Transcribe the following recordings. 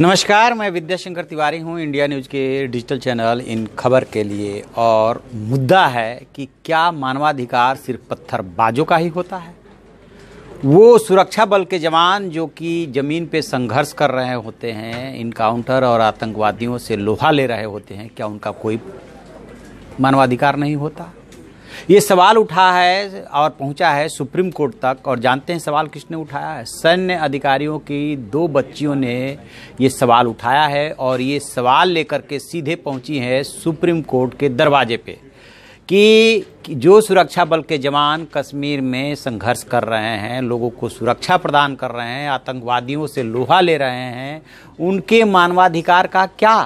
नमस्कार मैं विद्याशंकर तिवारी हूं इंडिया न्यूज़ के डिजिटल चैनल इन खबर के लिए और मुद्दा है कि क्या मानवाधिकार सिर्फ पत्थरबाजों का ही होता है वो सुरक्षा बल के जवान जो कि ज़मीन पे संघर्ष कर रहे होते हैं इनकाउंटर और आतंकवादियों से लोहा ले रहे होते हैं क्या उनका कोई मानवाधिकार नहीं होता ये सवाल उठा है और पहुंचा है सुप्रीम कोर्ट तक और जानते हैं सवाल किसने उठाया है सैन्य अधिकारियों की दो बच्चियों ने ये सवाल उठाया है और ये सवाल लेकर के सीधे पहुंची है सुप्रीम कोर्ट के दरवाजे पे कि जो सुरक्षा बल के जवान कश्मीर में संघर्ष कर रहे हैं लोगों को सुरक्षा प्रदान कर रहे हैं आतंकवादियों से लोहा ले रहे हैं उनके मानवाधिकार का क्या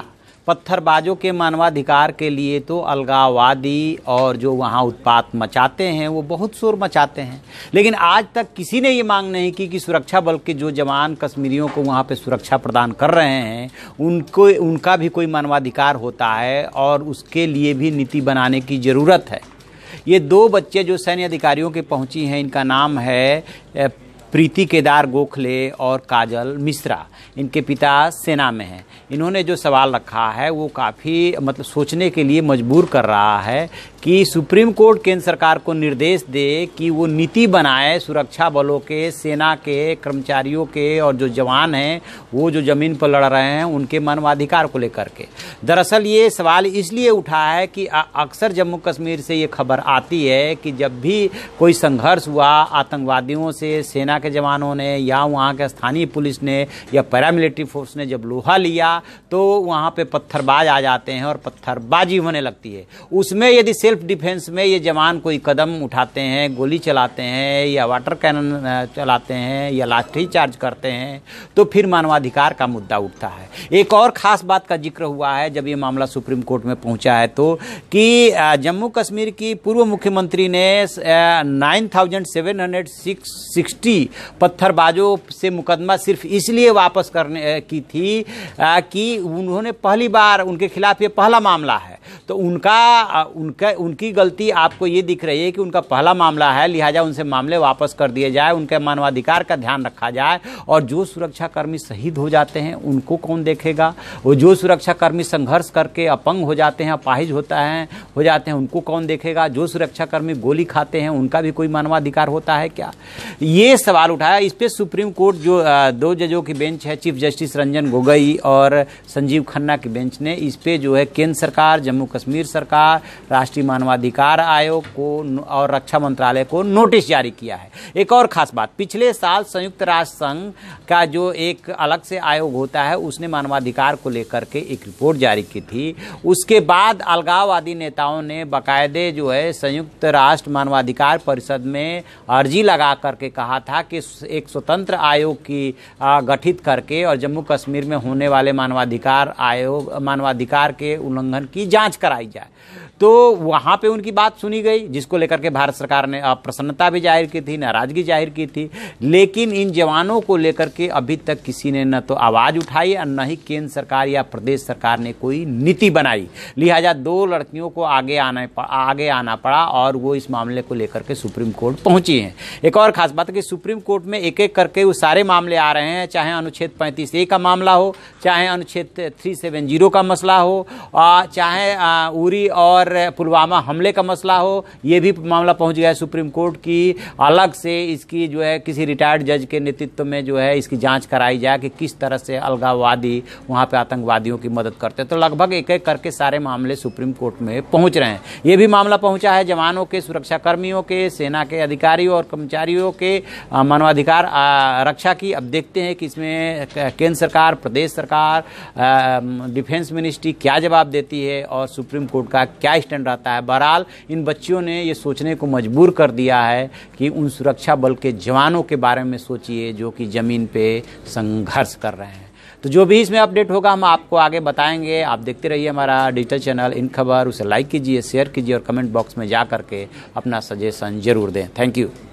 पत्थरबाजों के मानवाधिकार के लिए तो अलगाववादी और जो वहाँ उत्पात मचाते हैं वो बहुत शोर मचाते हैं लेकिन आज तक किसी ने ये मांग नहीं की कि सुरक्षा बल के जो जवान कश्मीरियों को वहाँ पे सुरक्षा प्रदान कर रहे हैं उनको उनका भी कोई मानवाधिकार होता है और उसके लिए भी नीति बनाने की ज़रूरत है ये दो बच्चे जो सैन्य अधिकारियों के पहुँची हैं इनका नाम है प्रीति केदार गोखले और काजल मिश्रा इनके पिता सेना में हैं इन्होंने जो सवाल रखा है वो काफ़ी मतलब सोचने के लिए मजबूर कर रहा है कि सुप्रीम कोर्ट केंद्र सरकार को निर्देश दे कि वो नीति बनाए सुरक्षा बलों के सेना के कर्मचारियों के और जो जवान हैं वो जो ज़मीन पर लड़ रहे हैं उनके मानवाधिकार को लेकर के दरअसल ये सवाल इसलिए उठा है कि अक्सर जम्मू कश्मीर से ये खबर आती है कि जब भी कोई संघर्ष हुआ आतंकवादियों से सेना के जवानों ने या वहाँ के स्थानीय पुलिस ने या पैरामिलिट्री फोर्स ने जब लोहा लिया तो वहाँ पे पत्थरबाज आ जाते हैं और पत्थरबाजी होने लगती है उसमें यदि सेल्फ डिफेंस में ये जवान कोई कदम उठाते हैं गोली चलाते हैं या वाटर कैनन चलाते हैं या लाठी चार्ज करते हैं तो फिर मानवाधिकार का मुद्दा उठता है एक और ख़ास बात का जिक्र हुआ है जब ये मामला सुप्रीम कोर्ट में पहुंचा है तो कि जम्मू कश्मीर की पूर्व मुख्यमंत्री ने nine thousand seven hundred six sixty पत्थरबाजों से मुकदमा सिर्फ इसलिए वापस करने की थी कि उन्होंने पहली बार उनके खिलाफ ये पहला मामला है तो उनका उनके उनकी गलती आपको ये दिख रही है कि उनका पहला मामला है लिहाजा उनसे मामले वापस कर दिए जाए उनके मानवाधिकार का ध्यान रखा जाए और जो सुरक्षाकर्मी शहीद हो जाते हैं उनको कौन देखेगा वो जो सुरक्षाकर्मी संघर्ष करके अपंग हो जाते हैं अपाहिज होता है हो जाते हैं उनको कौन देखेगा जो सुरक्षाकर्मी गोली खाते हैं उनका भी कोई मानवाधिकार होता है क्या ये सवाल उठाया इस पर सुप्रीम कोर्ट जो दो जजों की बेंच है चीफ जस्टिस रंजन गोगोई और संजीव खन्ना की बेंच ने इस पर जो है केंद्र सरकार जम्मू कश्मीर सरकार राष्ट्रीय मानवाधिकार आयोग को और रक्षा मंत्रालय को नोटिस जारी किया है एक और खास बात पिछले साल संयुक्त राष्ट्र संघ का जो एक अलग से आयोग होता है उसने मानवाधिकार को लेकर के एक रिपोर्ट जारी की थी उसके बाद अलगाववादी नेताओं ने बाकायदे जो है संयुक्त राष्ट्र मानवाधिकार परिषद में अर्जी लगा करके कहा था कि एक स्वतंत्र आयोग की गठित करके और जम्मू कश्मीर में होने वाले मानवाधिकार आयोग मानवाधिकार के उल्लंघन की जांच जांच कराई जाए तो वहाँ पे उनकी बात सुनी गई जिसको लेकर के भारत सरकार ने प्रसन्नता भी जाहिर की थी नाराज़गी जाहिर की थी लेकिन इन जवानों को लेकर के अभी तक किसी ने न तो आवाज़ उठाई और न ही केंद्र सरकार या प्रदेश सरकार ने कोई नीति बनाई लिहाजा दो लड़कियों को आगे आने आगे आना पड़ा और वो इस मामले को लेकर के सुप्रीम कोर्ट पहुँची हैं एक और खास बात है कि सुप्रीम कोर्ट में एक एक करके वो सारे मामले आ रहे हैं चाहे अनुच्छेद पैंतीस ए का मामला हो चाहे अनुच्छेद थ्री सेवन जीरो का मसला हो चाहे उरी और रहे पुलवामा हमले का मसला हो ये भी मामला पहुंच गया है सुप्रीम कोर्ट की अलग से इसकी जो है किसी रिटायर्ड जज के नेतृत्व में जो है इसकी जांच कराई जाए कि किस तरह से अलगाववादी वहाँ पे आतंकवादियों की मदद करते हैं तो लगभग एक एक करके सारे मामले सुप्रीम कोर्ट में पहुँच रहे हैं ये भी मामला पहुँचा है जवानों के सुरक्षाकर्मियों के सेना के अधिकारियों और कर्मचारियों के मानवाधिकार रक्षा की अब देखते हैं कि इसमें केंद्र सरकार प्रदेश सरकार डिफेंस मिनिस्ट्री क्या जवाब देती है और सुप्रीम कोर्ट का क्या क्या स्टैंड रहता है बहरहाल इन बच्चियों ने ये सोचने को मजबूर कर दिया है कि उन सुरक्षा बल के जवानों के बारे में सोचिए जो कि ज़मीन पे संघर्ष कर रहे हैं तो जो भी इसमें अपडेट होगा हम आपको आगे बताएंगे आप देखते रहिए हमारा डिजिटल चैनल इन खबर उसे लाइक कीजिए शेयर कीजिए और कमेंट बॉक्स में जा करके अपना सजेशन जरूर दें थैंक यू